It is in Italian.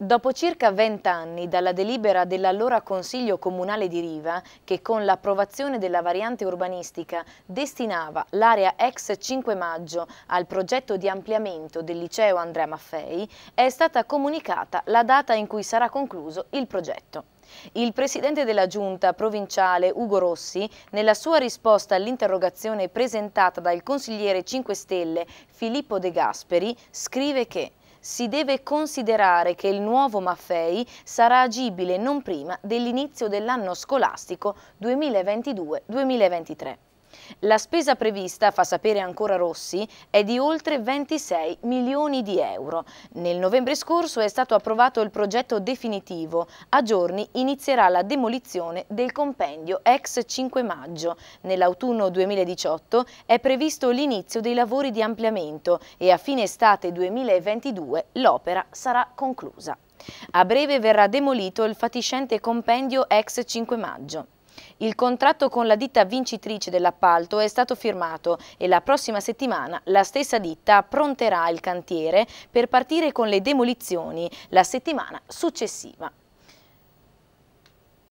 Dopo circa 20 anni dalla delibera dell'allora Consiglio Comunale di Riva, che con l'approvazione della variante urbanistica destinava l'area ex 5 maggio al progetto di ampliamento del liceo Andrea Maffei, è stata comunicata la data in cui sarà concluso il progetto. Il presidente della giunta provinciale Ugo Rossi, nella sua risposta all'interrogazione presentata dal consigliere 5 Stelle Filippo De Gasperi, scrive che si deve considerare che il nuovo Maffei sarà agibile non prima dell'inizio dell'anno scolastico 2022-2023. La spesa prevista, fa sapere ancora Rossi, è di oltre 26 milioni di euro. Nel novembre scorso è stato approvato il progetto definitivo. A giorni inizierà la demolizione del compendio ex 5 maggio. Nell'autunno 2018 è previsto l'inizio dei lavori di ampliamento e a fine estate 2022 l'opera sarà conclusa. A breve verrà demolito il fatiscente compendio ex 5 maggio. Il contratto con la ditta vincitrice dell'appalto è stato firmato e la prossima settimana la stessa ditta appronterà il cantiere per partire con le demolizioni la settimana successiva.